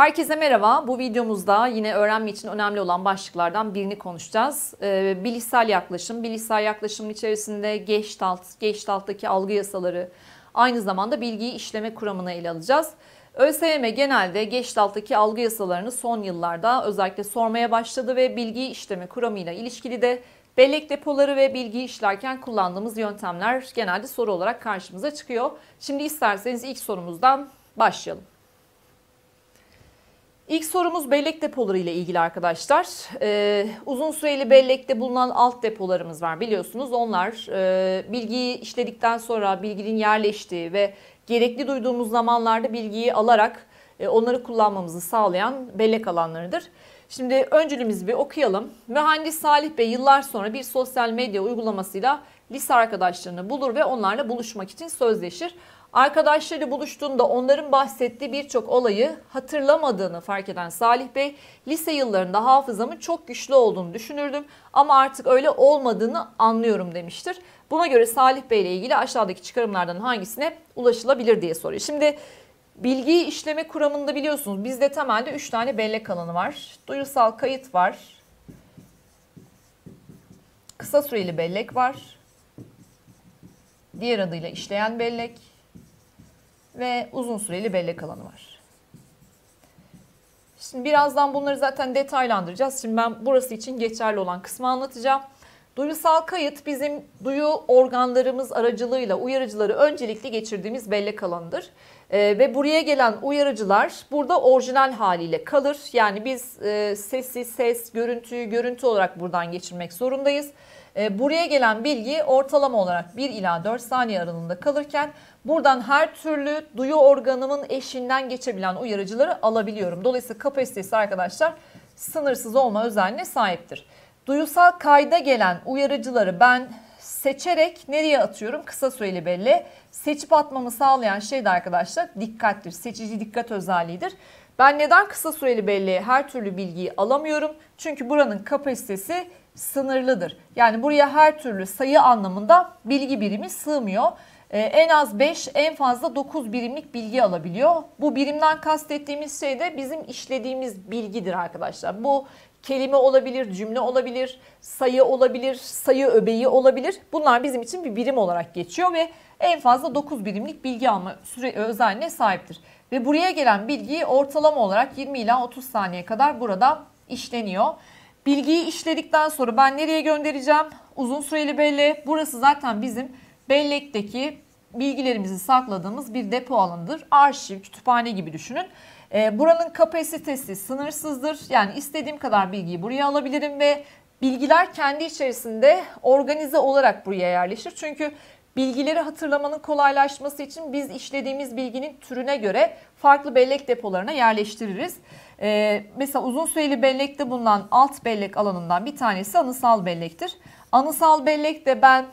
Herkese merhaba. Bu videomuzda yine öğrenme için önemli olan başlıklardan birini konuşacağız. Ee, bilişsel yaklaşım. Bilişsel yaklaşımın içerisinde Gestalt, Gestalt'taki algı yasaları, aynı zamanda bilgiyi işleme kuramını ele alacağız. ÖSYM genelde Gestalt'taki algı yasalarını son yıllarda özellikle sormaya başladı ve bilgiyi işleme kuramıyla ilişkili de Bellek depoları ve bilgiyi işlerken kullandığımız yöntemler genelde soru olarak karşımıza çıkıyor. Şimdi isterseniz ilk sorumuzdan başlayalım. İlk sorumuz bellek depoları ile ilgili arkadaşlar. Ee, uzun süreli bellekte bulunan alt depolarımız var biliyorsunuz. Onlar e, bilgiyi işledikten sonra bilginin yerleştiği ve gerekli duyduğumuz zamanlarda bilgiyi alarak e, onları kullanmamızı sağlayan bellek alanlarıdır. Şimdi öncülümüzü bir okuyalım. Mühendis Salih Bey yıllar sonra bir sosyal medya uygulamasıyla lise arkadaşlarını bulur ve onlarla buluşmak için sözleşir. Arkadaşları buluştuğunda onların bahsettiği birçok olayı hatırlamadığını fark eden Salih Bey, lise yıllarında hafızamın çok güçlü olduğunu düşünürdüm ama artık öyle olmadığını anlıyorum demiştir. Buna göre Salih Bey ile ilgili aşağıdaki çıkarımlardan hangisine ulaşılabilir diye soruyor. Şimdi bilgiyi işleme kuramında biliyorsunuz bizde temelde 3 tane bellek alanı var. Duyusal kayıt var. Kısa süreli bellek var diğer adıyla işleyen bellek ve uzun süreli bellek alanı var. Şimdi birazdan bunları zaten detaylandıracağız. Şimdi ben burası için geçerli olan kısmı anlatacağım. Duyusal kayıt bizim duyu organlarımız aracılığıyla uyarıcıları öncelikli geçirdiğimiz bellek alanıdır. E, ve buraya gelen uyarıcılar burada orijinal haliyle kalır. Yani biz e, sesi ses, görüntüyü görüntü olarak buradan geçirmek zorundayız. E, buraya gelen bilgi ortalama olarak 1 ila 4 saniye aralığında kalırken buradan her türlü duyu organımın eşinden geçebilen uyarıcıları alabiliyorum. Dolayısıyla kapasitesi arkadaşlar sınırsız olma özelliğine sahiptir. Duyusal kayda gelen uyarıcıları ben seçerek nereye atıyorum? Kısa süreli belli. Seçip atmamı sağlayan şey de arkadaşlar dikkattir. Seçici dikkat özelliğidir. Ben neden kısa süreli belleğe her türlü bilgiyi alamıyorum? Çünkü buranın kapasitesi sınırlıdır. Yani buraya her türlü sayı anlamında bilgi birimi sığmıyor. Ee, en az 5 en fazla 9 birimlik bilgi alabiliyor. Bu birimden kastettiğimiz şey de bizim işlediğimiz bilgidir arkadaşlar. Bu kelime olabilir, cümle olabilir, sayı olabilir, sayı öbeği olabilir. Bunlar bizim için bir birim olarak geçiyor ve en fazla 9 birimlik bilgi alma süre e, özelliğine sahiptir. Ve buraya gelen bilgiyi ortalama olarak 20 ila 30 saniye kadar burada işleniyor. Bilgiyi işledikten sonra ben nereye göndereceğim? Uzun süreli belleğe. Burası zaten bizim bellekteki bilgilerimizi sakladığımız bir depo alanıdır. Arşiv, kütüphane gibi düşünün. E, buranın kapasitesi sınırsızdır. Yani istediğim kadar bilgiyi buraya alabilirim ve bilgiler kendi içerisinde organize olarak buraya yerleşir. Çünkü Bilgileri hatırlamanın kolaylaşması için biz işlediğimiz bilginin türüne göre farklı bellek depolarına yerleştiririz. Ee, mesela uzun süreli bellekte bulunan alt bellek alanından bir tanesi anısal bellektir. Anısal bellekte ben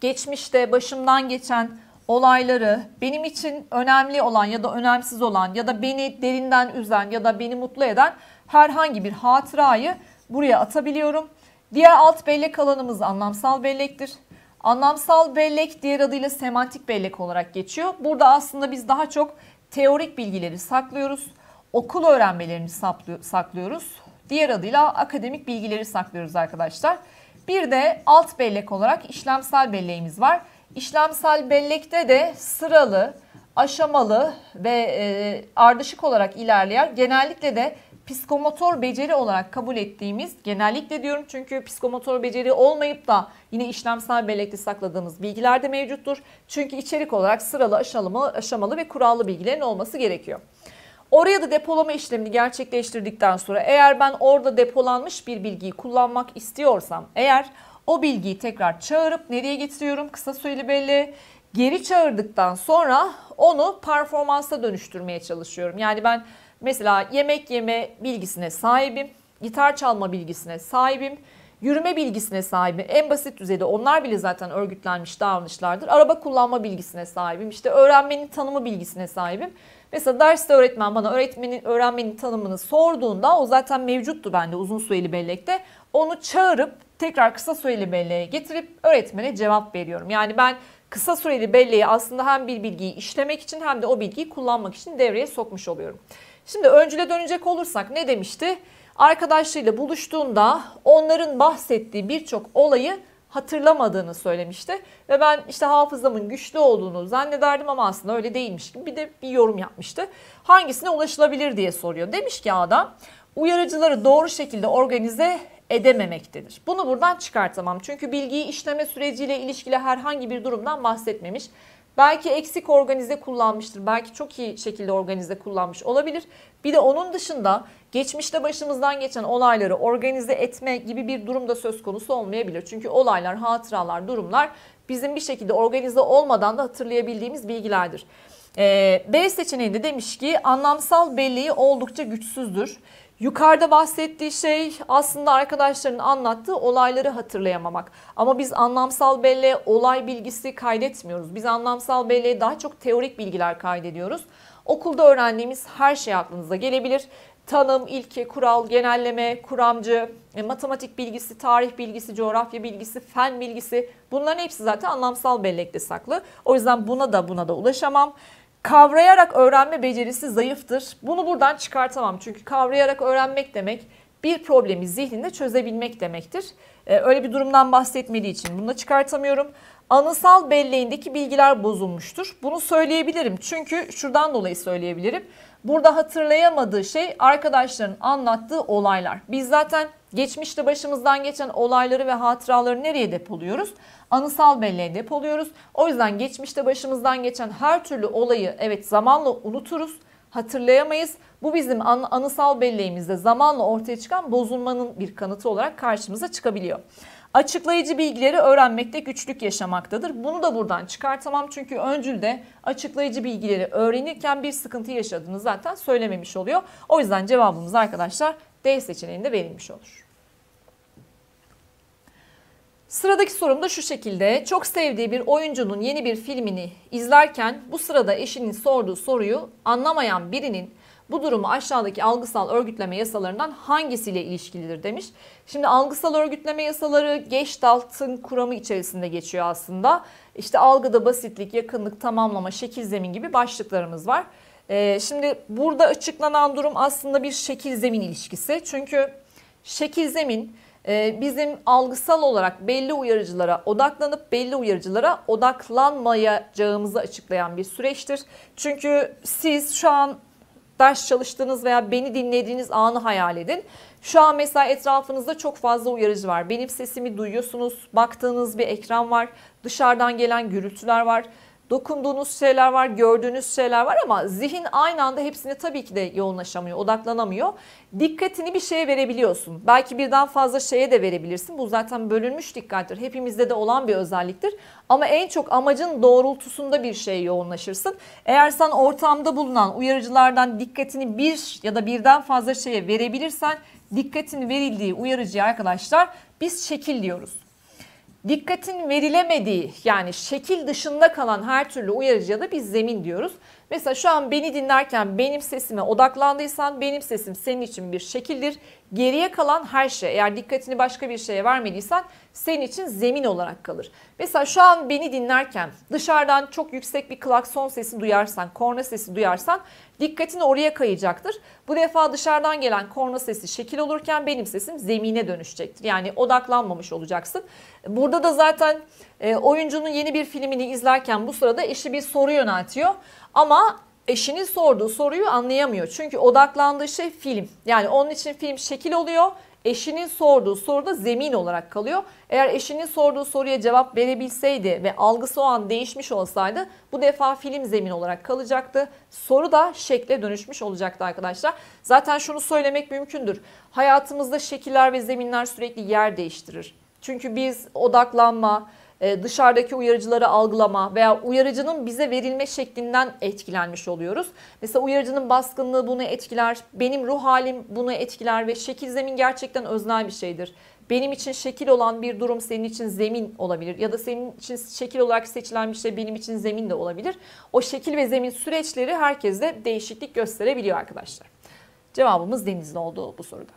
geçmişte başımdan geçen olayları benim için önemli olan ya da önemsiz olan ya da beni derinden üzen ya da beni mutlu eden herhangi bir hatırayı buraya atabiliyorum. Diğer alt bellek alanımız anlamsal bellektir. Anlamsal bellek diğer adıyla semantik bellek olarak geçiyor. Burada aslında biz daha çok teorik bilgileri saklıyoruz. Okul öğrenmelerini saklıyoruz. Diğer adıyla akademik bilgileri saklıyoruz arkadaşlar. Bir de alt bellek olarak işlemsel belleğimiz var. İşlemsel bellekte de sıralı, aşamalı ve e, ardışık olarak ilerleyen genellikle de psikomotor beceri olarak kabul ettiğimiz genellikle diyorum çünkü psikomotor beceri olmayıp da yine işlemsel bellekte sakladığımız bilgiler de mevcuttur. Çünkü içerik olarak sıralı, aşamalı, aşamalı ve kurallı bilgilerin olması gerekiyor. Oraya da depolama işlemini gerçekleştirdikten sonra eğer ben orada depolanmış bir bilgiyi kullanmak istiyorsam eğer o bilgiyi tekrar çağırıp nereye getiriyorum? Kısa süreli belli. Geri çağırdıktan sonra onu performansa dönüştürmeye çalışıyorum. Yani ben Mesela yemek yeme bilgisine sahibim, gitar çalma bilgisine sahibim, yürüme bilgisine sahibim. En basit düzeyde onlar bile zaten örgütlenmiş davranışlardır. Araba kullanma bilgisine sahibim, işte öğrenmenin tanımı bilgisine sahibim. Mesela derste öğretmen bana öğretmenin öğrenmenin tanımını sorduğunda o zaten mevcuttu bende uzun süreli bellekte. Onu çağırıp tekrar kısa süreli belleğe getirip öğretmene cevap veriyorum. Yani ben kısa süreli belleği aslında hem bir bilgiyi işlemek için hem de o bilgiyi kullanmak için devreye sokmuş oluyorum. Şimdi öncüle dönecek olursak ne demişti? Arkadaşlarıyla buluştuğunda onların bahsettiği birçok olayı hatırlamadığını söylemişti. Ve ben işte hafızamın güçlü olduğunu zannederdim ama aslında öyle değilmiş gibi bir de bir yorum yapmıştı. Hangisine ulaşılabilir diye soruyor. Demiş ki adam uyarıcıları doğru şekilde organize edememektedir. Bunu buradan çıkartamam. Çünkü bilgiyi işleme süreciyle ilişkili herhangi bir durumdan bahsetmemiş. Belki eksik organize kullanmıştır. Belki çok iyi şekilde organize kullanmış olabilir. Bir de onun dışında geçmişte başımızdan geçen olayları organize etme gibi bir durum da söz konusu olmayabilir. Çünkü olaylar, hatıralar, durumlar bizim bir şekilde organize olmadan da hatırlayabildiğimiz bilgilerdir. Ee, B seçeneğinde demiş ki anlamsal belleği oldukça güçsüzdür. Yukarıda bahsettiği şey aslında arkadaşların anlattığı olayları hatırlayamamak. Ama biz anlamsal belleğe olay bilgisi kaydetmiyoruz. Biz anlamsal belleğe daha çok teorik bilgiler kaydediyoruz. Okulda öğrendiğimiz her şey aklınıza gelebilir. Tanım, ilke, kural, genelleme, kuramcı, e, matematik bilgisi, tarih bilgisi, coğrafya bilgisi, fen bilgisi bunların hepsi zaten anlamsal bellekte saklı. O yüzden buna da buna da ulaşamam kavrayarak öğrenme becerisi zayıftır. Bunu buradan çıkartamam. Çünkü kavrayarak öğrenmek demek bir problemi zihninde çözebilmek demektir. Ee, öyle bir durumdan bahsetmediği için bunu da çıkartamıyorum anısal belleğindeki bilgiler bozulmuştur. Bunu söyleyebilirim çünkü şuradan dolayı söyleyebilirim. Burada hatırlayamadığı şey arkadaşların anlattığı olaylar. Biz zaten geçmişte başımızdan geçen olayları ve hatıraları nereye depoluyoruz? Anısal belleğe depoluyoruz. O yüzden geçmişte başımızdan geçen her türlü olayı evet zamanla unuturuz hatırlayamayız. Bu bizim an, anısal belleğimizde zamanla ortaya çıkan bozulmanın bir kanıtı olarak karşımıza çıkabiliyor açıklayıcı bilgileri öğrenmekte güçlük yaşamaktadır. Bunu da buradan çıkartamam çünkü öncülde açıklayıcı bilgileri öğrenirken bir sıkıntı yaşadığını zaten söylememiş oluyor. O yüzden cevabımız arkadaşlar D seçeneğinde verilmiş olur. Sıradaki sorum da şu şekilde. Çok sevdiği bir oyuncunun yeni bir filmini izlerken bu sırada eşinin sorduğu soruyu anlamayan birinin bu durumu aşağıdaki algısal örgütleme yasalarından hangisiyle ilişkilidir demiş. Şimdi algısal örgütleme yasaları Gestalt'ın kuramı içerisinde geçiyor aslında. İşte algıda basitlik, yakınlık, tamamlama, şekil zemin gibi başlıklarımız var. Ee, şimdi burada açıklanan durum aslında bir şekil zemin ilişkisi. Çünkü şekil zemin e, bizim algısal olarak belli uyarıcılara odaklanıp belli uyarıcılara odaklanmayacağımızı açıklayan bir süreçtir. Çünkü siz şu an ders çalıştığınız veya beni dinlediğiniz anı hayal edin. Şu an mesela etrafınızda çok fazla uyarıcı var. Benim sesimi duyuyorsunuz, baktığınız bir ekran var, dışarıdan gelen gürültüler var dokunduğunuz şeyler var, gördüğünüz şeyler var ama zihin aynı anda hepsine tabii ki de yoğunlaşamıyor, odaklanamıyor. Dikkatini bir şeye verebiliyorsun. Belki birden fazla şeye de verebilirsin. Bu zaten bölünmüş dikkattir. Hepimizde de olan bir özelliktir. Ama en çok amacın doğrultusunda bir şeye yoğunlaşırsın. Eğer sen ortamda bulunan uyarıcılardan dikkatini bir ya da birden fazla şeye verebilirsen dikkatin verildiği uyarıcıya arkadaşlar biz şekil diyoruz dikkatin verilemediği yani şekil dışında kalan her türlü uyarıcıya da biz zemin diyoruz. Mesela şu an beni dinlerken benim sesime odaklandıysan benim sesim senin için bir şekildir. Geriye kalan her şey eğer dikkatini başka bir şeye vermediysen senin için zemin olarak kalır. Mesela şu an beni dinlerken dışarıdan çok yüksek bir klakson sesi duyarsan, korna sesi duyarsan dikkatini oraya kayacaktır. Bu defa dışarıdan gelen korna sesi şekil olurken benim sesim zemine dönüşecektir. Yani odaklanmamış olacaksın. Burada da zaten e, oyuncunun yeni bir filmini izlerken bu sırada eşi bir soru yöneltiyor. Ama eşinin sorduğu soruyu anlayamıyor. Çünkü odaklandığı şey film. Yani onun için film şekil oluyor. Eşinin sorduğu soru da zemin olarak kalıyor. Eğer eşinin sorduğu soruya cevap verebilseydi ve algısı o an değişmiş olsaydı bu defa film zemin olarak kalacaktı. Soru da şekle dönüşmüş olacaktı arkadaşlar. Zaten şunu söylemek mümkündür. Hayatımızda şekiller ve zeminler sürekli yer değiştirir. Çünkü biz odaklanma, e, dışarıdaki uyarıcıları algılama veya uyarıcının bize verilme şeklinden etkilenmiş oluyoruz. Mesela uyarıcının baskınlığı bunu etkiler, benim ruh halim bunu etkiler ve şekil zemin gerçekten öznel bir şeydir. Benim için şekil olan bir durum senin için zemin olabilir ya da senin için şekil olarak seçilen bir şey benim için zemin de olabilir. O şekil ve zemin süreçleri herkeste değişiklik gösterebiliyor arkadaşlar. Cevabımız denizli oldu bu soruda.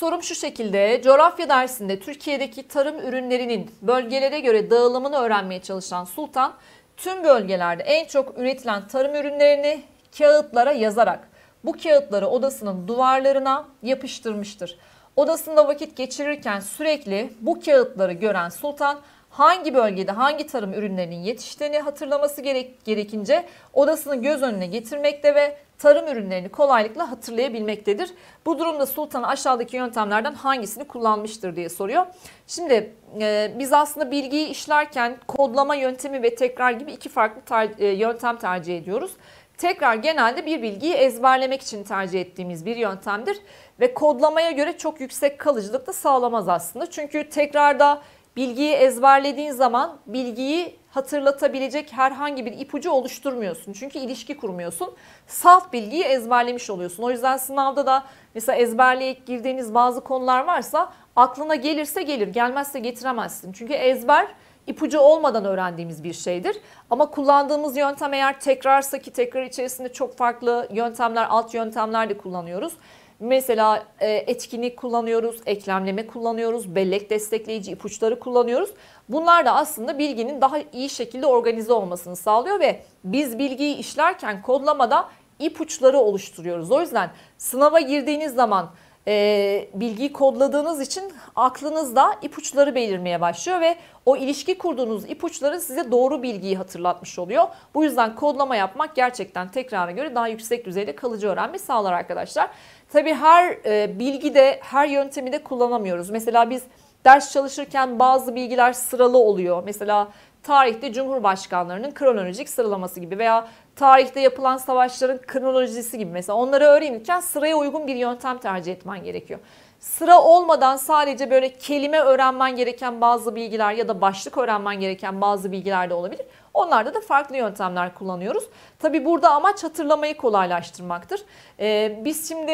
Sorum şu şekilde, coğrafya dersinde Türkiye'deki tarım ürünlerinin bölgelere göre dağılımını öğrenmeye çalışan Sultan, tüm bölgelerde en çok üretilen tarım ürünlerini kağıtlara yazarak bu kağıtları odasının duvarlarına yapıştırmıştır. Odasında vakit geçirirken sürekli bu kağıtları gören sultan hangi bölgede hangi tarım ürünlerinin yetiştiğini hatırlaması gerek, gerekince odasını göz önüne getirmekte ve tarım ürünlerini kolaylıkla hatırlayabilmektedir. Bu durumda Sultan aşağıdaki yöntemlerden hangisini kullanmıştır diye soruyor. Şimdi e, biz aslında bilgiyi işlerken kodlama yöntemi ve tekrar gibi iki farklı ter, e, yöntem tercih ediyoruz. Tekrar genelde bir bilgiyi ezberlemek için tercih ettiğimiz bir yöntemdir ve kodlamaya göre çok yüksek kalıcılık da sağlamaz aslında. Çünkü tekrarda bilgiyi ezberlediğin zaman bilgiyi hatırlatabilecek herhangi bir ipucu oluşturmuyorsun. Çünkü ilişki kurmuyorsun. Salt bilgiyi ezberlemiş oluyorsun. O yüzden sınavda da mesela ezberleyip girdiğiniz bazı konular varsa aklına gelirse gelir, gelmezse getiremezsin. Çünkü ezber ipucu olmadan öğrendiğimiz bir şeydir. Ama kullandığımız yöntem eğer tekrarsa ki tekrar içerisinde çok farklı yöntemler, alt yöntemler de kullanıyoruz. Mesela e, etkinlik kullanıyoruz, eklemleme kullanıyoruz, bellek destekleyici ipuçları kullanıyoruz. Bunlar da aslında bilginin daha iyi şekilde organize olmasını sağlıyor ve biz bilgiyi işlerken kodlamada ipuçları oluşturuyoruz. O yüzden sınava girdiğiniz zaman e, bilgiyi kodladığınız için aklınızda ipuçları belirmeye başlıyor ve o ilişki kurduğunuz ipuçları size doğru bilgiyi hatırlatmış oluyor. Bu yüzden kodlama yapmak gerçekten tekrara göre daha yüksek düzeyde kalıcı öğrenme sağlar arkadaşlar. Tabii her e, bilgi de her yöntemi de kullanamıyoruz. Mesela biz ders çalışırken bazı bilgiler sıralı oluyor. Mesela tarihte cumhurbaşkanlarının kronolojik sıralaması gibi veya tarihte yapılan savaşların kronolojisi gibi mesela onları öğrenirken sıraya uygun bir yöntem tercih etmen gerekiyor. Sıra olmadan sadece böyle kelime öğrenmen gereken bazı bilgiler ya da başlık öğrenmen gereken bazı bilgiler de olabilir. Onlarda da farklı yöntemler kullanıyoruz. Tabi burada amaç hatırlamayı kolaylaştırmaktır. Ee, biz şimdi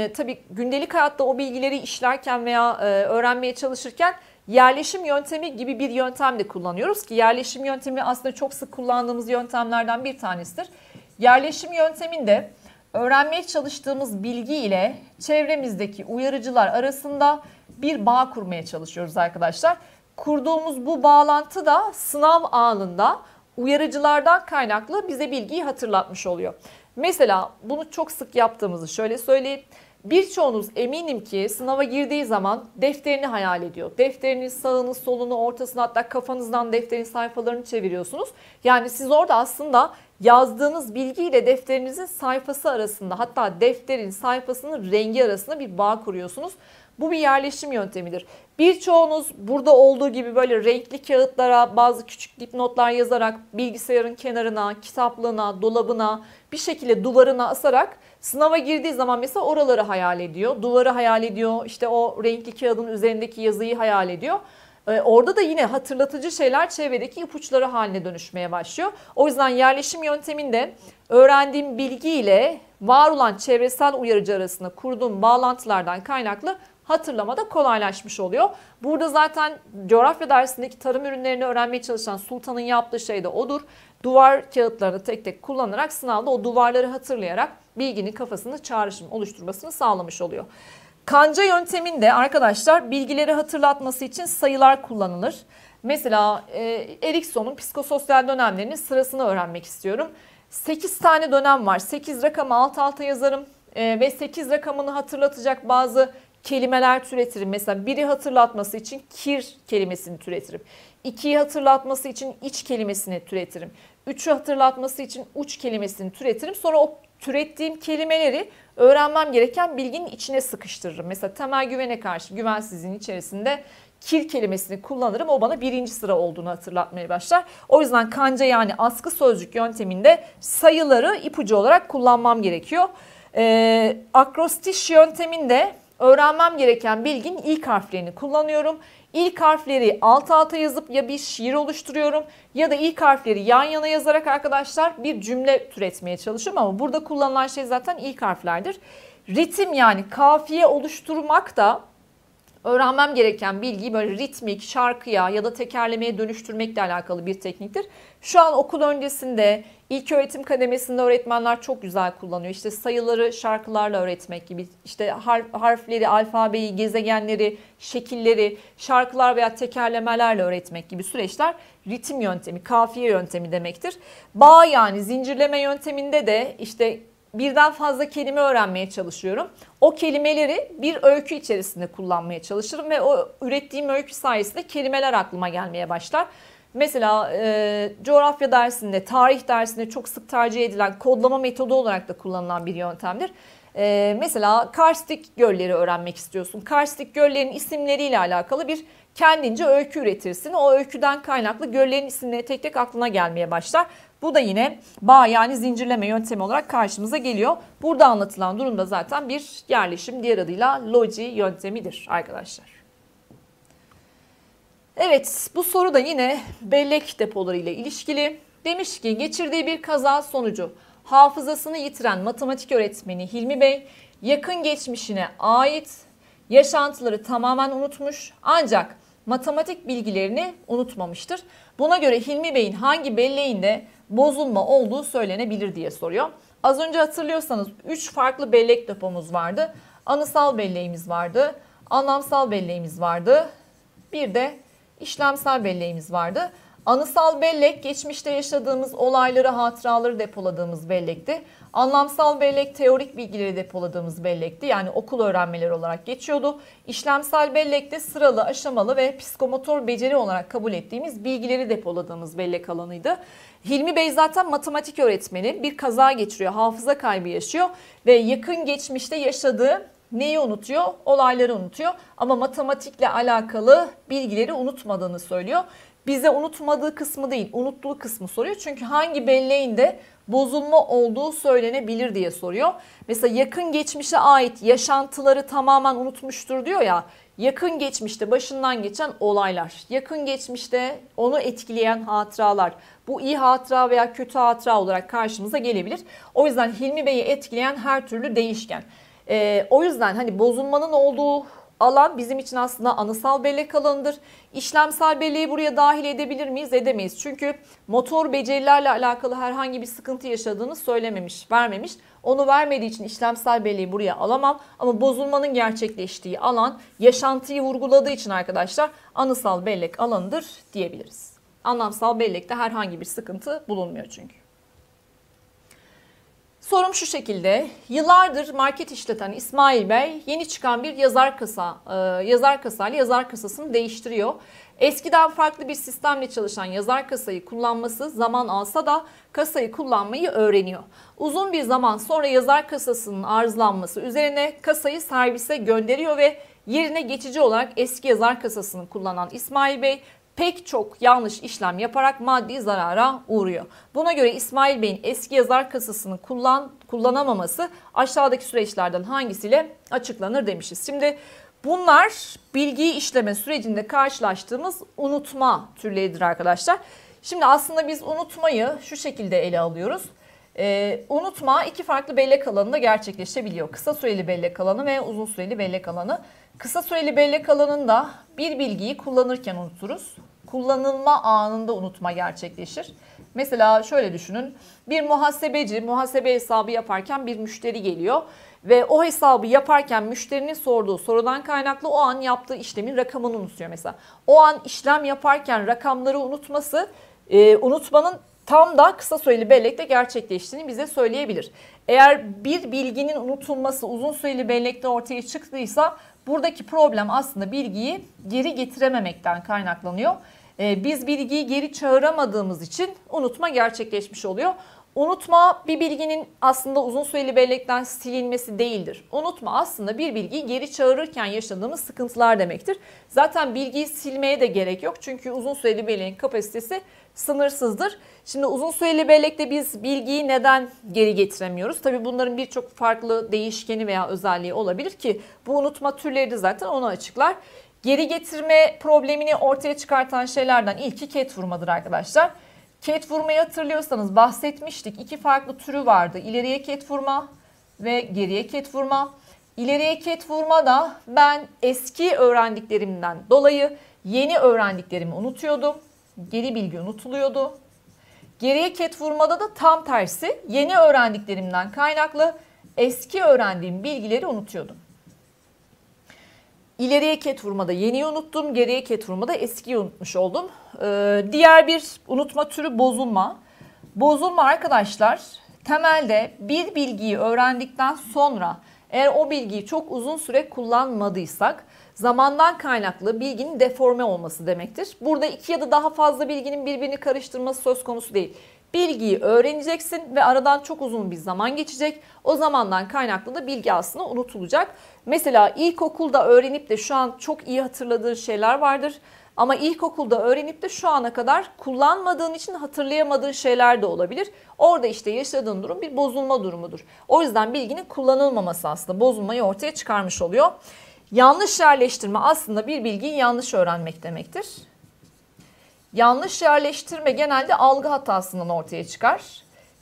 e, tabi gündelik hayatta o bilgileri işlerken veya e, öğrenmeye çalışırken yerleşim yöntemi gibi bir yöntem de kullanıyoruz ki yerleşim yöntemi aslında çok sık kullandığımız yöntemlerden bir tanesidir. Yerleşim yönteminde öğrenmeye çalıştığımız bilgi ile çevremizdeki uyarıcılar arasında bir bağ kurmaya çalışıyoruz arkadaşlar. Kurduğumuz bu bağlantı da sınav anında uyarıcılardan kaynaklı bize bilgiyi hatırlatmış oluyor. Mesela bunu çok sık yaptığımızı şöyle söyleyeyim. Birçoğunuz eminim ki sınava girdiği zaman defterini hayal ediyor. Defterinin sağını, solunu, ortasını hatta kafanızdan defterin sayfalarını çeviriyorsunuz. Yani siz orada aslında yazdığınız bilgiyle defterinizin sayfası arasında hatta defterin sayfasının rengi arasında bir bağ kuruyorsunuz. Bu bir yerleşim yöntemidir. Birçoğunuz burada olduğu gibi böyle renkli kağıtlara bazı küçük dipnotlar yazarak bilgisayarın kenarına, kitaplığına, dolabına bir şekilde duvarına asarak sınava girdiği zaman mesela oraları hayal ediyor. Duvarı hayal ediyor. İşte o renkli kağıdın üzerindeki yazıyı hayal ediyor. Ee, orada da yine hatırlatıcı şeyler çevredeki ipuçları haline dönüşmeye başlıyor. O yüzden yerleşim yönteminde öğrendiğim bilgi ile var olan çevresel uyarıcı arasında kurduğum bağlantılardan kaynaklı hatırlamada kolaylaşmış oluyor. Burada zaten coğrafya dersindeki tarım ürünlerini öğrenmeye çalışan Sultan'ın yaptığı şey de odur. Duvar kağıtlarını tek tek kullanarak sınavda o duvarları hatırlayarak bilginin kafasını çağrışım oluşturmasını sağlamış oluyor. Kanca yönteminde arkadaşlar bilgileri hatırlatması için sayılar kullanılır. Mesela e, Erikson'un psikososyal dönemlerinin sırasını öğrenmek istiyorum. 8 tane dönem var. 8 rakamı alt alta yazarım e, ve 8 rakamını hatırlatacak bazı kelimeler türetirim. Mesela biri hatırlatması için kir kelimesini türetirim. İkiyi hatırlatması için iç kelimesini türetirim. Üçü hatırlatması için uç kelimesini türetirim. Sonra o türettiğim kelimeleri öğrenmem gereken bilginin içine sıkıştırırım. Mesela temel güvene karşı güvensizliğin içerisinde kir kelimesini kullanırım. O bana birinci sıra olduğunu hatırlatmaya başlar. O yüzden kanca yani askı sözcük yönteminde sayıları ipucu olarak kullanmam gerekiyor. E, ee, akrostiş yönteminde öğrenmem gereken bilgin ilk harflerini kullanıyorum. İlk harfleri alt alta yazıp ya bir şiir oluşturuyorum ya da ilk harfleri yan yana yazarak arkadaşlar bir cümle türetmeye çalışıyorum ama burada kullanılan şey zaten ilk harflerdir. Ritim yani kafiye oluşturmak da öğrenmem gereken bilgiyi böyle ritmik, şarkıya ya da tekerlemeye dönüştürmekle alakalı bir tekniktir. Şu an okul öncesinde, ilk öğretim kademesinde öğretmenler çok güzel kullanıyor. İşte sayıları şarkılarla öğretmek gibi, işte harfleri, alfabeyi, gezegenleri, şekilleri şarkılar veya tekerlemelerle öğretmek gibi süreçler ritim yöntemi, kafiye yöntemi demektir. Bağ yani zincirleme yönteminde de işte birden fazla kelime öğrenmeye çalışıyorum. O kelimeleri bir öykü içerisinde kullanmaya çalışırım ve o ürettiğim öykü sayesinde kelimeler aklıma gelmeye başlar. Mesela e, coğrafya dersinde, tarih dersinde çok sık tercih edilen kodlama metodu olarak da kullanılan bir yöntemdir. E, mesela karstik gölleri öğrenmek istiyorsun. Karstik göllerin isimleriyle alakalı bir kendince öykü üretirsin. O öyküden kaynaklı göllerin isimleri tek tek aklına gelmeye başlar. Bu da yine bağ yani zincirleme yöntemi olarak karşımıza geliyor. Burada anlatılan durumda zaten bir yerleşim diğer adıyla loji yöntemidir arkadaşlar. Evet bu soru da yine bellek depoları ile ilişkili. Demiş ki geçirdiği bir kaza sonucu hafızasını yitiren matematik öğretmeni Hilmi Bey yakın geçmişine ait yaşantıları tamamen unutmuş ancak matematik bilgilerini unutmamıştır. Buna göre Hilmi Bey'in hangi belleğinde bozulma olduğu söylenebilir diye soruyor. Az önce hatırlıyorsanız 3 farklı bellek depomuz vardı. Anısal belleğimiz vardı, anlamsal belleğimiz vardı, bir de işlemsel belleğimiz vardı. Anısal bellek geçmişte yaşadığımız olayları, hatıraları depoladığımız bellekti. Anlamsal bellek teorik bilgileri depoladığımız bellekti. Yani okul öğrenmeleri olarak geçiyordu. İşlemsel bellek de sıralı, aşamalı ve psikomotor beceri olarak kabul ettiğimiz bilgileri depoladığımız bellek alanıydı. Hilmi Bey zaten matematik öğretmeni. Bir kaza geçiriyor, hafıza kaybı yaşıyor ve yakın geçmişte yaşadığı neyi unutuyor? Olayları unutuyor ama matematikle alakalı bilgileri unutmadığını söylüyor. Bize unutmadığı kısmı değil, unuttuğu kısmı soruyor. Çünkü hangi belleğinde bozulma olduğu söylenebilir diye soruyor. Mesela yakın geçmişe ait yaşantıları tamamen unutmuştur diyor ya. Yakın geçmişte başından geçen olaylar, yakın geçmişte onu etkileyen hatıralar. Bu iyi hatıra veya kötü hatıra olarak karşımıza gelebilir. O yüzden Hilmi Bey'i etkileyen her türlü değişken. Ee, o yüzden hani bozulmanın olduğu alan bizim için aslında anısal bellek alanıdır. İşlemsel belleği buraya dahil edebilir miyiz? Edemeyiz. Çünkü motor becerilerle alakalı herhangi bir sıkıntı yaşadığını söylememiş, vermemiş. Onu vermediği için işlemsel belleği buraya alamam. Ama bozulmanın gerçekleştiği alan yaşantıyı vurguladığı için arkadaşlar anısal bellek alanıdır diyebiliriz. Anlamsal bellekte herhangi bir sıkıntı bulunmuyor çünkü. Sorum şu şekilde. Yıllardır market işleten İsmail Bey yeni çıkan bir yazar kasa, e, yazar kasa yazar kasasını değiştiriyor. Eskiden farklı bir sistemle çalışan yazar kasayı kullanması zaman alsa da kasayı kullanmayı öğreniyor. Uzun bir zaman sonra yazar kasasının arızlanması üzerine kasayı servise gönderiyor ve yerine geçici olarak eski yazar kasasını kullanan İsmail Bey pek çok yanlış işlem yaparak maddi zarara uğruyor. Buna göre İsmail Bey'in eski yazar kasasını kullan, kullanamaması aşağıdaki süreçlerden hangisiyle açıklanır demişiz. Şimdi bunlar bilgiyi işleme sürecinde karşılaştığımız unutma türleridir arkadaşlar. Şimdi aslında biz unutmayı şu şekilde ele alıyoruz. Ee, unutma iki farklı bellek alanında gerçekleşebiliyor. Kısa süreli bellek alanı ve uzun süreli bellek alanı. Kısa süreli bellek alanında bir bilgiyi kullanırken unuturuz kullanılma anında unutma gerçekleşir. Mesela şöyle düşünün. Bir muhasebeci muhasebe hesabı yaparken bir müşteri geliyor ve o hesabı yaparken müşterinin sorduğu sorudan kaynaklı o an yaptığı işlemin rakamını unutuyor mesela. O an işlem yaparken rakamları unutması e, unutmanın tam da kısa süreli bellekte gerçekleştiğini bize söyleyebilir. Eğer bir bilginin unutulması uzun süreli bellekte ortaya çıktıysa buradaki problem aslında bilgiyi geri getirememekten kaynaklanıyor ee, biz bilgiyi geri çağıramadığımız için unutma gerçekleşmiş oluyor. Unutma bir bilginin aslında uzun süreli bellekten silinmesi değildir. Unutma aslında bir bilgiyi geri çağırırken yaşadığımız sıkıntılar demektir. Zaten bilgiyi silmeye de gerek yok çünkü uzun süreli belleğin kapasitesi sınırsızdır. Şimdi uzun süreli bellekte biz bilgiyi neden geri getiremiyoruz? Tabii bunların birçok farklı değişkeni veya özelliği olabilir ki bu unutma türleri de zaten onu açıklar geri getirme problemini ortaya çıkartan şeylerden ilki ket vurmadır arkadaşlar. Ket vurmayı hatırlıyorsanız bahsetmiştik. İki farklı türü vardı. İleriye ket vurma ve geriye ket vurma. İleriye ket vurma da ben eski öğrendiklerimden dolayı yeni öğrendiklerimi unutuyordum. Geri bilgi unutuluyordu. Geriye ket vurmada da tam tersi yeni öğrendiklerimden kaynaklı eski öğrendiğim bilgileri unutuyordum ileriye ket vurmada yeniyi unuttum, geriye ket vurmada eskiyi unutmuş oldum. Ee, diğer bir unutma türü bozulma. Bozulma arkadaşlar temelde bir bilgiyi öğrendikten sonra eğer o bilgiyi çok uzun süre kullanmadıysak zamandan kaynaklı bilginin deforme olması demektir. Burada iki ya da daha fazla bilginin birbirini karıştırması söz konusu değil bilgiyi öğreneceksin ve aradan çok uzun bir zaman geçecek. O zamandan kaynaklı da bilgi aslında unutulacak. Mesela ilkokulda öğrenip de şu an çok iyi hatırladığın şeyler vardır. Ama ilkokulda öğrenip de şu ana kadar kullanmadığın için hatırlayamadığın şeyler de olabilir. Orada işte yaşadığın durum bir bozulma durumudur. O yüzden bilginin kullanılmaması aslında bozulmayı ortaya çıkarmış oluyor. Yanlış yerleştirme aslında bir bilgiyi yanlış öğrenmek demektir. Yanlış yerleştirme genelde algı hatasından ortaya çıkar.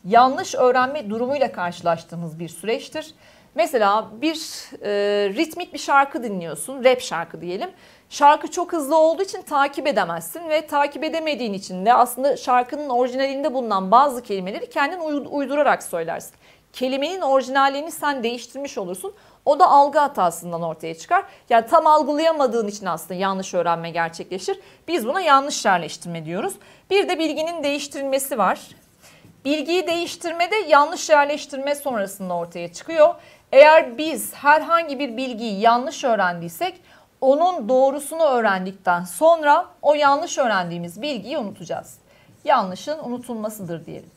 Yanlış öğrenme durumuyla karşılaştığımız bir süreçtir. Mesela bir e, ritmik bir şarkı dinliyorsun, rap şarkı diyelim. Şarkı çok hızlı olduğu için takip edemezsin ve takip edemediğin için de aslında şarkının orijinalinde bulunan bazı kelimeleri kendin uydurarak söylersin kelimenin orijinalini sen değiştirmiş olursun. O da algı hatasından ortaya çıkar. Yani tam algılayamadığın için aslında yanlış öğrenme gerçekleşir. Biz buna yanlış yerleştirme diyoruz. Bir de bilginin değiştirilmesi var. Bilgiyi değiştirmede yanlış yerleştirme sonrasında ortaya çıkıyor. Eğer biz herhangi bir bilgiyi yanlış öğrendiysek onun doğrusunu öğrendikten sonra o yanlış öğrendiğimiz bilgiyi unutacağız. Yanlışın unutulmasıdır diyelim.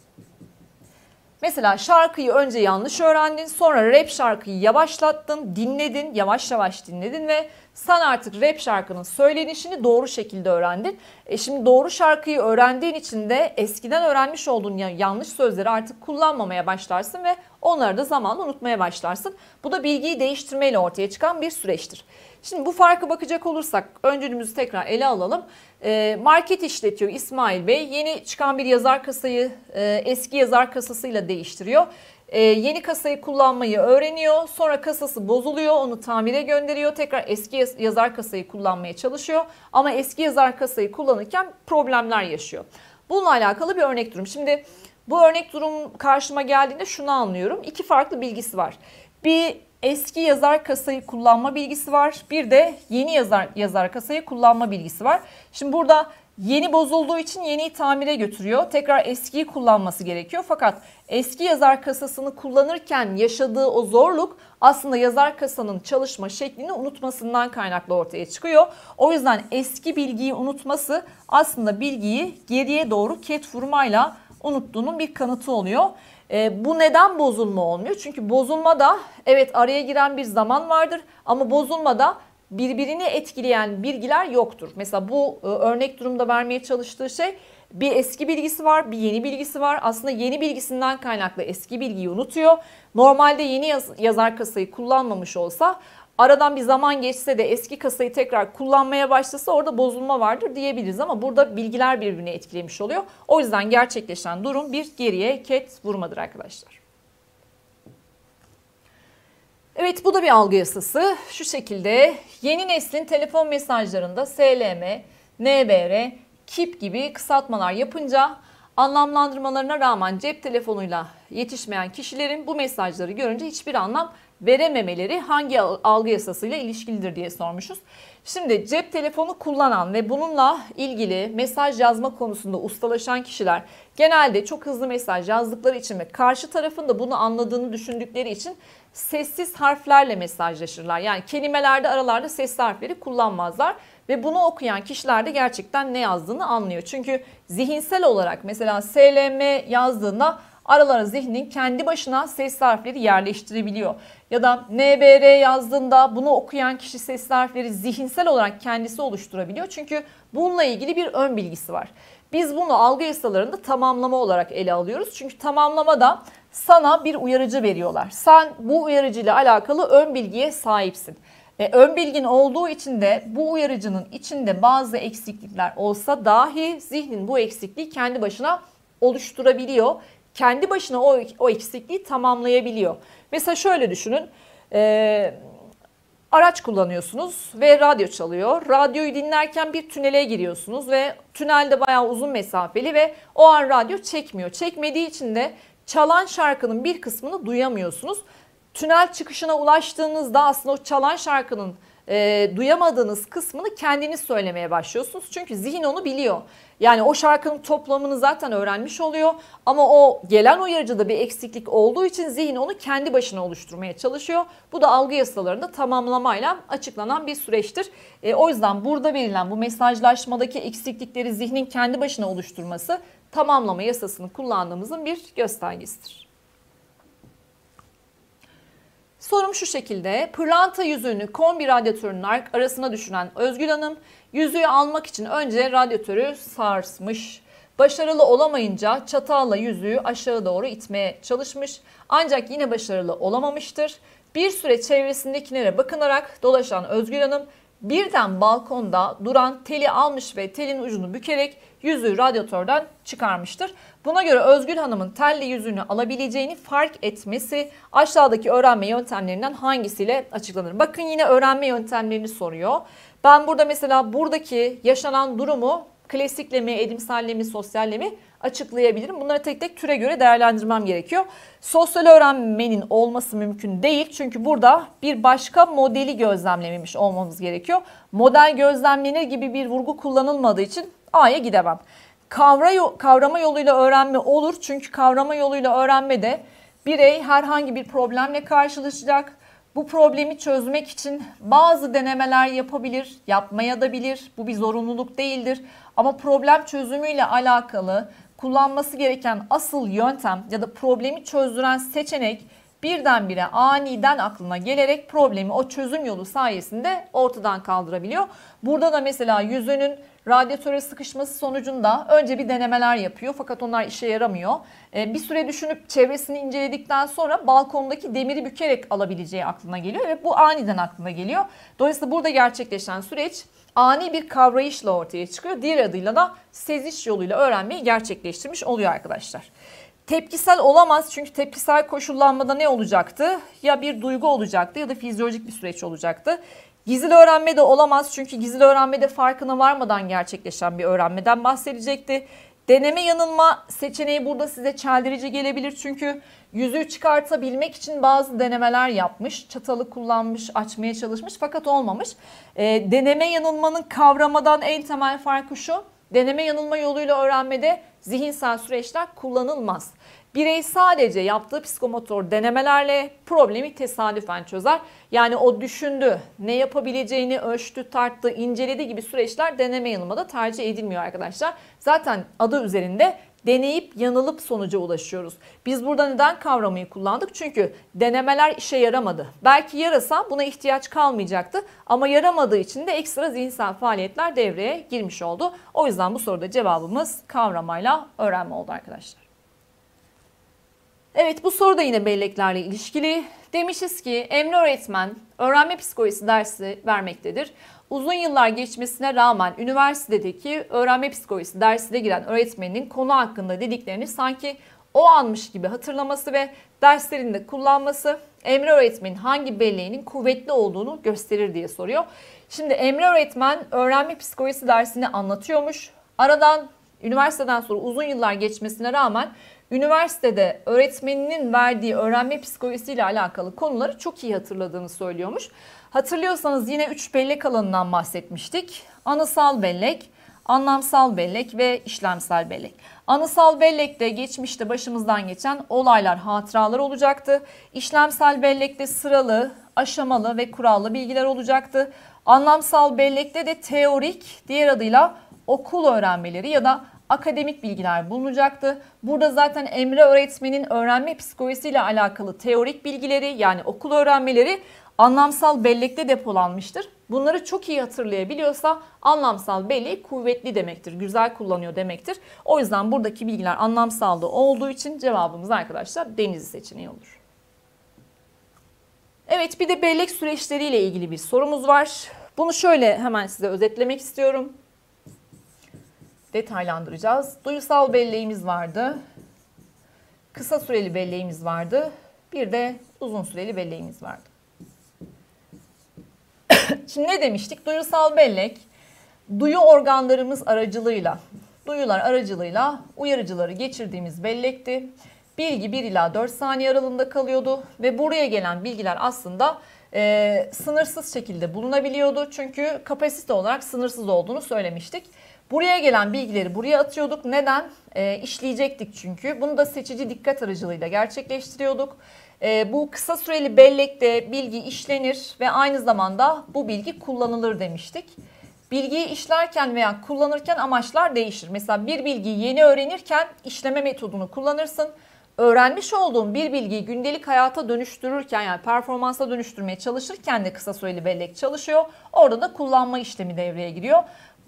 Mesela şarkıyı önce yanlış öğrendin, sonra rap şarkıyı yavaşlattın, dinledin, yavaş yavaş dinledin ve sen artık rap şarkının söylenişini doğru şekilde öğrendin. E şimdi doğru şarkıyı öğrendiğin için de eskiden öğrenmiş olduğun yanlış sözleri artık kullanmamaya başlarsın ve Onları da zamanla unutmaya başlarsın. Bu da bilgiyi değiştirmeyle ortaya çıkan bir süreçtir. Şimdi bu farkı bakacak olursak öncülümüzü tekrar ele alalım. Ee, market işletiyor İsmail Bey. Yeni çıkan bir yazar kasayı e, eski yazar kasasıyla değiştiriyor. Ee, yeni kasayı kullanmayı öğreniyor. Sonra kasası bozuluyor. Onu tamire gönderiyor. Tekrar eski yazar kasayı kullanmaya çalışıyor. Ama eski yazar kasayı kullanırken problemler yaşıyor. Bununla alakalı bir örnek durum. Şimdi bu örnek durum karşıma geldiğinde şunu anlıyorum. İki farklı bilgisi var. Bir eski yazar kasayı kullanma bilgisi var. Bir de yeni yazar yazar kasayı kullanma bilgisi var. Şimdi burada yeni bozulduğu için yeni tamire götürüyor. Tekrar eskiyi kullanması gerekiyor. Fakat eski yazar kasasını kullanırken yaşadığı o zorluk aslında yazar kasanın çalışma şeklini unutmasından kaynaklı ortaya çıkıyor. O yüzden eski bilgiyi unutması aslında bilgiyi geriye doğru ket vurmayla unuttuğunun bir kanıtı oluyor. E, bu neden bozulma olmuyor? Çünkü bozulma da evet araya giren bir zaman vardır ama bozulma da birbirini etkileyen bilgiler yoktur. Mesela bu e, örnek durumda vermeye çalıştığı şey bir eski bilgisi var, bir yeni bilgisi var. Aslında yeni bilgisinden kaynaklı eski bilgiyi unutuyor. Normalde yeni yaz, yazar kasayı kullanmamış olsa aradan bir zaman geçse de eski kasayı tekrar kullanmaya başlasa orada bozulma vardır diyebiliriz ama burada bilgiler birbirini etkilemiş oluyor. O yüzden gerçekleşen durum bir geriye ket vurmadır arkadaşlar. Evet bu da bir algı yasası. Şu şekilde yeni neslin telefon mesajlarında SLM, NBR, KIP gibi kısaltmalar yapınca anlamlandırmalarına rağmen cep telefonuyla yetişmeyen kişilerin bu mesajları görünce hiçbir anlam verememeleri hangi algı yasasıyla ilişkilidir diye sormuşuz. Şimdi cep telefonu kullanan ve bununla ilgili mesaj yazma konusunda ustalaşan kişiler genelde çok hızlı mesaj yazdıkları için ve karşı tarafın da bunu anladığını düşündükleri için sessiz harflerle mesajlaşırlar. Yani kelimelerde aralarda sesli harfleri kullanmazlar ve bunu okuyan kişiler de gerçekten ne yazdığını anlıyor. Çünkü zihinsel olarak mesela SLM yazdığında aralara zihnin kendi başına ses harfleri yerleştirebiliyor. Ya da NBR yazdığında bunu okuyan kişi ses harfleri zihinsel olarak kendisi oluşturabiliyor. Çünkü bununla ilgili bir ön bilgisi var. Biz bunu algı yasalarında tamamlama olarak ele alıyoruz. Çünkü tamamlama da sana bir uyarıcı veriyorlar. Sen bu uyarıcıyla alakalı ön bilgiye sahipsin. E, ön bilgin olduğu için de bu uyarıcının içinde bazı eksiklikler olsa dahi zihnin bu eksikliği kendi başına oluşturabiliyor kendi başına o, o eksikliği tamamlayabiliyor. Mesela şöyle düşünün. E, araç kullanıyorsunuz ve radyo çalıyor. Radyoyu dinlerken bir tünele giriyorsunuz ve tünelde bayağı uzun mesafeli ve o an radyo çekmiyor. Çekmediği için de çalan şarkının bir kısmını duyamıyorsunuz. Tünel çıkışına ulaştığınızda aslında o çalan şarkının e, duyamadığınız kısmını kendiniz söylemeye başlıyorsunuz. Çünkü zihin onu biliyor. Yani o şarkının toplamını zaten öğrenmiş oluyor ama o gelen uyarıcıda bir eksiklik olduğu için zihin onu kendi başına oluşturmaya çalışıyor. Bu da algı yasalarında tamamlamayla açıklanan bir süreçtir. E, o yüzden burada verilen bu mesajlaşmadaki eksiklikleri zihnin kendi başına oluşturması tamamlama yasasını kullandığımızın bir göstergesidir. Sorum şu şekilde. Pırlanta yüzüğünü kombi radyatörünün arasına düşünen Özgül Hanım yüzüğü almak için önce radyatörü sarsmış. Başarılı olamayınca çatalla yüzüğü aşağı doğru itmeye çalışmış. Ancak yine başarılı olamamıştır. Bir süre çevresindekilere bakınarak dolaşan Özgül Hanım birden balkonda duran teli almış ve telin ucunu bükerek yüzüğü radyatörden çıkarmıştır. Buna göre Özgül Hanım'ın telli yüzünü alabileceğini fark etmesi aşağıdaki öğrenme yöntemlerinden hangisiyle açıklanır? Bakın yine öğrenme yöntemlerini soruyor. Ben burada mesela buradaki yaşanan durumu klasikle mi, edimselle mi, sosyalle mi açıklayabilirim. Bunları tek tek türe göre değerlendirmem gerekiyor. Sosyal öğrenmenin olması mümkün değil. Çünkü burada bir başka modeli gözlemlememiş olmamız gerekiyor. Model gözlemlenir gibi bir vurgu kullanılmadığı için A'ya gidemem. Kavra, kavrama yoluyla öğrenme olur. Çünkü kavrama yoluyla öğrenme de birey herhangi bir problemle karşılaşacak. Bu problemi çözmek için bazı denemeler yapabilir, yapmaya da bilir. Bu bir zorunluluk değildir. Ama problem çözümüyle alakalı kullanması gereken asıl yöntem ya da problemi çözdüren seçenek birdenbire aniden aklına gelerek problemi o çözüm yolu sayesinde ortadan kaldırabiliyor. Burada da mesela yüzünün radyatöre sıkışması sonucunda önce bir denemeler yapıyor fakat onlar işe yaramıyor. Ee, bir süre düşünüp çevresini inceledikten sonra balkondaki demiri bükerek alabileceği aklına geliyor ve bu aniden aklına geliyor. Dolayısıyla burada gerçekleşen süreç ani bir kavrayışla ortaya çıkıyor. Diğer adıyla da seziş yoluyla öğrenmeyi gerçekleştirmiş oluyor arkadaşlar. Tepkisel olamaz çünkü tepkisel koşullanmada ne olacaktı? Ya bir duygu olacaktı ya da fizyolojik bir süreç olacaktı. Gizli öğrenme de olamaz çünkü gizli öğrenme de farkına varmadan gerçekleşen bir öğrenmeden bahsedecekti. Deneme yanılma seçeneği burada size çeldirici gelebilir çünkü yüzüğü çıkartabilmek için bazı denemeler yapmış. Çatalı kullanmış, açmaya çalışmış fakat olmamış. E, deneme yanılmanın kavramadan en temel farkı şu. Deneme yanılma yoluyla öğrenmede zihinsel süreçler kullanılmaz. Birey sadece yaptığı psikomotor denemelerle problemi tesadüfen çözer. Yani o düşündü, ne yapabileceğini ölçtü, tarttı, inceledi gibi süreçler deneme yanılmada tercih edilmiyor arkadaşlar. Zaten adı üzerinde deneyip yanılıp sonuca ulaşıyoruz. Biz burada neden kavramayı kullandık? Çünkü denemeler işe yaramadı. Belki yarasa buna ihtiyaç kalmayacaktı ama yaramadığı için de ekstra zihinsel faaliyetler devreye girmiş oldu. O yüzden bu soruda cevabımız kavramayla öğrenme oldu arkadaşlar. Evet bu soru da yine belleklerle ilişkili. Demişiz ki Emre öğretmen öğrenme psikolojisi dersi vermektedir. Uzun yıllar geçmesine rağmen üniversitedeki öğrenme psikolojisi dersine giren öğretmenin konu hakkında dediklerini sanki o anmış gibi hatırlaması ve derslerinde kullanması Emre öğretmenin hangi belleğinin kuvvetli olduğunu gösterir diye soruyor. Şimdi Emre öğretmen öğrenme psikolojisi dersini anlatıyormuş. Aradan üniversiteden sonra uzun yıllar geçmesine rağmen üniversitede öğretmeninin verdiği öğrenme psikolojisiyle alakalı konuları çok iyi hatırladığını söylüyormuş. Hatırlıyorsanız yine 3 bellek alanından bahsetmiştik. Anısal bellek, anlamsal bellek ve işlemsel bellek. Anısal bellekte geçmişte başımızdan geçen olaylar, hatıralar olacaktı. İşlemsel bellekte sıralı, aşamalı ve kurallı bilgiler olacaktı. Anlamsal bellekte de teorik, diğer adıyla okul öğrenmeleri ya da akademik bilgiler bulunacaktı. Burada zaten Emre öğretmenin öğrenme psikolojisiyle alakalı teorik bilgileri yani okul öğrenmeleri anlamsal bellekte depolanmıştır. Bunları çok iyi hatırlayabiliyorsa anlamsal belli kuvvetli demektir. Güzel kullanıyor demektir. O yüzden buradaki bilgiler anlamsalda olduğu için cevabımız arkadaşlar denizi seçeneği olur. Evet bir de bellek süreçleriyle ilgili bir sorumuz var. Bunu şöyle hemen size özetlemek istiyorum. Detaylandıracağız. Duyusal belleğimiz vardı. Kısa süreli belleğimiz vardı. Bir de uzun süreli belleğimiz vardı. Şimdi ne demiştik? Duyusal bellek duyu organlarımız aracılığıyla, duyular aracılığıyla uyarıcıları geçirdiğimiz bellekti. Bilgi 1 ila 4 saniye aralığında kalıyordu ve buraya gelen bilgiler aslında e, sınırsız şekilde bulunabiliyordu. Çünkü kapasite olarak sınırsız olduğunu söylemiştik. Buraya gelen bilgileri buraya atıyorduk. Neden? E, işleyecektik çünkü. Bunu da seçici dikkat aracılığıyla gerçekleştiriyorduk. E, bu kısa süreli bellekte bilgi işlenir ve aynı zamanda bu bilgi kullanılır demiştik. Bilgiyi işlerken veya kullanırken amaçlar değişir. Mesela bir bilgiyi yeni öğrenirken işleme metodunu kullanırsın. Öğrenmiş olduğun bir bilgiyi gündelik hayata dönüştürürken yani performansa dönüştürmeye çalışırken de kısa süreli bellek çalışıyor. Orada da kullanma işlemi devreye giriyor.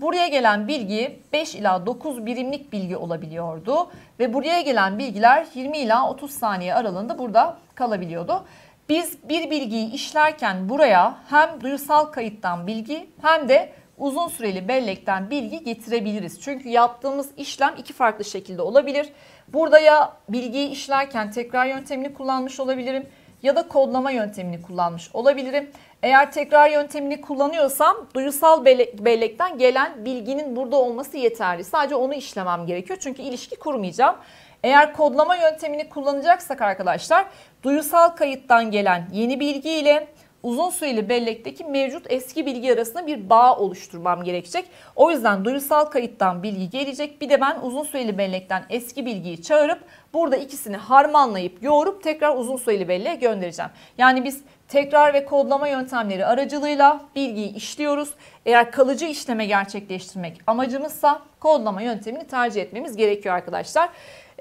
Buraya gelen bilgi 5 ila 9 birimlik bilgi olabiliyordu ve buraya gelen bilgiler 20 ila 30 saniye aralığında burada kalabiliyordu. Biz bir bilgiyi işlerken buraya hem duyusal kayıttan bilgi hem de uzun süreli bellekten bilgi getirebiliriz. Çünkü yaptığımız işlem iki farklı şekilde olabilir. Burada ya bilgiyi işlerken tekrar yöntemini kullanmış olabilirim ya da kodlama yöntemini kullanmış olabilirim. Eğer tekrar yöntemini kullanıyorsam duyusal bellekten gelen bilginin burada olması yeterli. Sadece onu işlemem gerekiyor çünkü ilişki kurmayacağım. Eğer kodlama yöntemini kullanacaksak arkadaşlar duyusal kayıttan gelen yeni bilgi ile uzun süreli bellekteki mevcut eski bilgi arasında bir bağ oluşturmam gerekecek. O yüzden duyusal kayıttan bilgi gelecek. Bir de ben uzun süreli bellekten eski bilgiyi çağırıp burada ikisini harmanlayıp yoğurup tekrar uzun süreli belleğe göndereceğim. Yani biz tekrar ve kodlama yöntemleri aracılığıyla bilgiyi işliyoruz. Eğer kalıcı işleme gerçekleştirmek amacımızsa kodlama yöntemini tercih etmemiz gerekiyor arkadaşlar.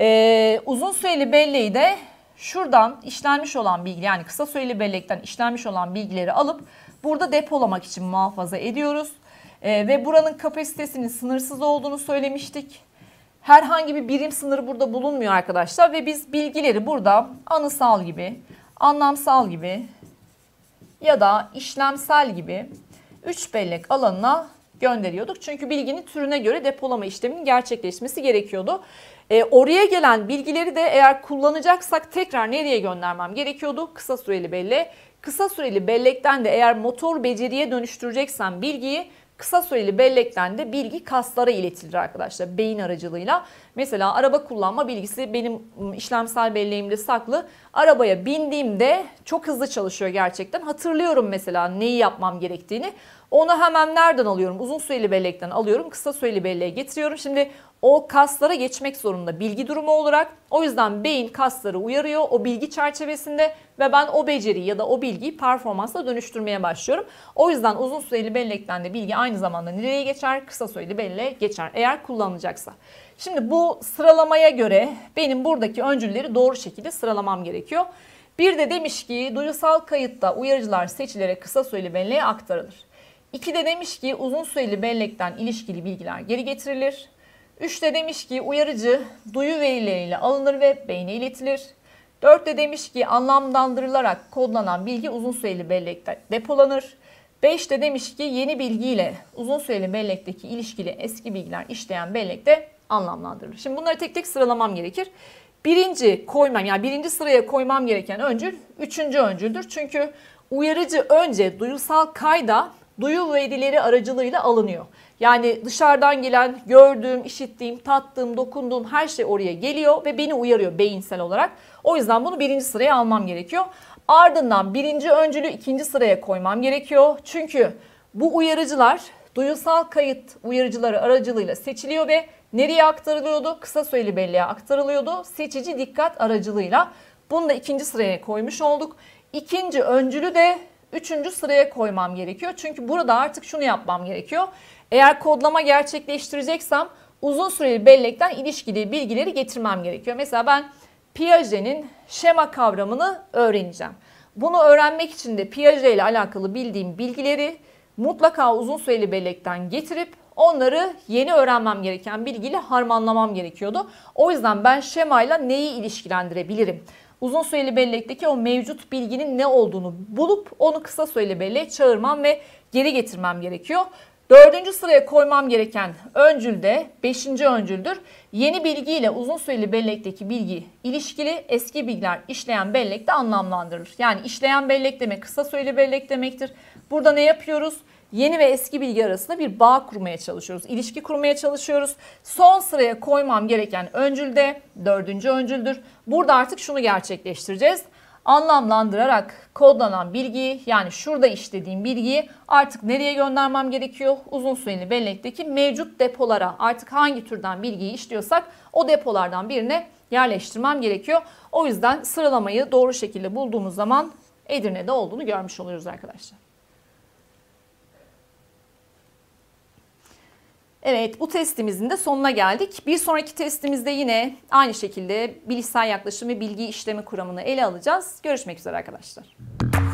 Ee, uzun süreli belleği de şuradan işlenmiş olan bilgi yani kısa süreli bellekten işlenmiş olan bilgileri alıp burada depolamak için muhafaza ediyoruz. Ee, ve buranın kapasitesinin sınırsız olduğunu söylemiştik. Herhangi bir birim sınırı burada bulunmuyor arkadaşlar ve biz bilgileri burada anısal gibi, anlamsal gibi, ya da işlemsel gibi 3 bellek alanına gönderiyorduk. Çünkü bilginin türüne göre depolama işleminin gerçekleşmesi gerekiyordu. E, oraya gelen bilgileri de eğer kullanacaksak tekrar nereye göndermem gerekiyordu? Kısa süreli belleğe. Kısa süreli bellekten de eğer motor beceriye dönüştüreceksen bilgiyi kısa süreli bellekten de bilgi kaslara iletilir arkadaşlar beyin aracılığıyla. Mesela araba kullanma bilgisi benim ıı, işlemsel belleğimde saklı. Arabaya bindiğimde çok hızlı çalışıyor gerçekten. Hatırlıyorum mesela neyi yapmam gerektiğini. Onu hemen nereden alıyorum? Uzun süreli bellekten alıyorum. Kısa süreli belleğe getiriyorum. Şimdi o kaslara geçmek zorunda bilgi durumu olarak. O yüzden beyin kasları uyarıyor o bilgi çerçevesinde ve ben o beceriyi ya da o bilgiyi performansa dönüştürmeye başlıyorum. O yüzden uzun süreli bellekten de bilgi aynı zamanda nereye geçer? Kısa süreli belleğe geçer eğer kullanılacaksa. Şimdi bu sıralamaya göre benim buradaki öncülleri doğru şekilde sıralamam gerekiyor. Bir de demiş ki duyusal kayıtta uyarıcılar seçilerek kısa süreli belleğe aktarılır. İki de demiş ki uzun süreli bellekten ilişkili bilgiler geri getirilir. 3 de demiş ki uyarıcı duyu verileriyle alınır ve beyne iletilir. 4 de demiş ki anlamlandırılarak kodlanan bilgi uzun süreli bellekte depolanır. 5 de demiş ki yeni bilgiyle uzun süreli bellekteki ilişkili eski bilgiler işleyen bellekte anlamlandırılır. Şimdi bunları tek tek sıralamam gerekir. Birinci koymam yani birinci sıraya koymam gereken öncül üçüncü öncüldür. Çünkü uyarıcı önce duyusal kayda duyu verileri aracılığıyla alınıyor. Yani dışarıdan gelen, gördüğüm, işittiğim, tattığım, dokunduğum her şey oraya geliyor ve beni uyarıyor beyinsel olarak. O yüzden bunu birinci sıraya almam gerekiyor. Ardından birinci öncülü ikinci sıraya koymam gerekiyor. Çünkü bu uyarıcılar duyusal kayıt uyarıcıları aracılığıyla seçiliyor ve nereye aktarılıyordu? Kısa süreli belleğe aktarılıyordu. Seçici dikkat aracılığıyla. Bunu da ikinci sıraya koymuş olduk. İkinci öncülü de üçüncü sıraya koymam gerekiyor. Çünkü burada artık şunu yapmam gerekiyor. Eğer kodlama gerçekleştireceksem uzun süreli bellekten ilişkili bilgileri getirmem gerekiyor. Mesela ben Piaget'in şema kavramını öğreneceğim. Bunu öğrenmek için de Piaget ile alakalı bildiğim bilgileri mutlaka uzun süreli bellekten getirip onları yeni öğrenmem gereken bilgiyle harmanlamam gerekiyordu. O yüzden ben şemayla neyi ilişkilendirebilirim? Uzun süreli bellekteki o mevcut bilginin ne olduğunu bulup onu kısa süreli belleğe çağırmam ve geri getirmem gerekiyor. Dördüncü sıraya koymam gereken öncül de beşinci öncüldür. Yeni bilgi ile uzun süreli bellekteki bilgi ilişkili, eski bilgiler işleyen bellekte anlamlandırılır. Yani işleyen bellek demek kısa süreli bellek demektir. Burada ne yapıyoruz? Yeni ve eski bilgi arasında bir bağ kurmaya çalışıyoruz. İlişki kurmaya çalışıyoruz. Son sıraya koymam gereken öncül de dördüncü öncüldür. Burada artık şunu gerçekleştireceğiz anlamlandırarak kodlanan bilgiyi yani şurada işlediğim bilgiyi artık nereye göndermem gerekiyor? Uzun süreli bellekteki mevcut depolara artık hangi türden bilgiyi işliyorsak o depolardan birine yerleştirmem gerekiyor. O yüzden sıralamayı doğru şekilde bulduğumuz zaman Edirne'de olduğunu görmüş oluyoruz arkadaşlar. Evet bu testimizin de sonuna geldik. Bir sonraki testimizde yine aynı şekilde bilişsel yaklaşım ve bilgi işlemi kuramını ele alacağız. Görüşmek üzere arkadaşlar.